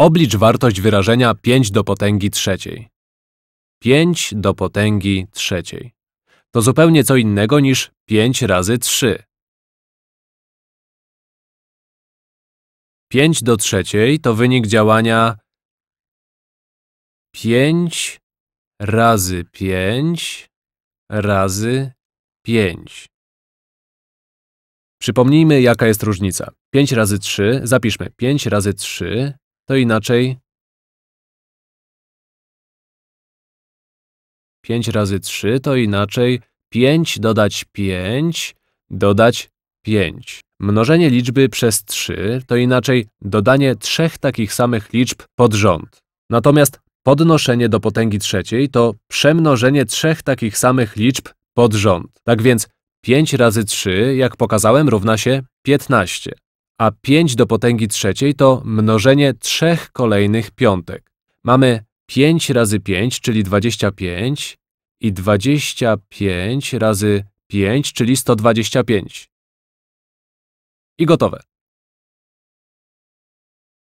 Oblicz wartość wyrażenia 5 do potęgi trzeciej. 5 do potęgi trzeciej. To zupełnie co innego niż 5 razy 3. 5 do trzeciej to wynik działania 5 razy 5 razy 5. Przypomnijmy, jaka jest różnica. 5 razy 3, zapiszmy 5 razy 3 to inaczej. 5 razy 3 to inaczej. 5 dodać 5 dodać 5. Mnożenie liczby przez 3 to inaczej dodanie trzech takich samych liczb pod rząd. Natomiast podnoszenie do potęgi trzeciej to przemnożenie trzech takich samych liczb pod rząd. Tak więc 5 razy 3, jak pokazałem, równa się 15 a 5 do potęgi trzeciej to mnożenie trzech kolejnych piątek. Mamy 5 razy 5, czyli 25 i 25 razy 5, czyli 125. I gotowe.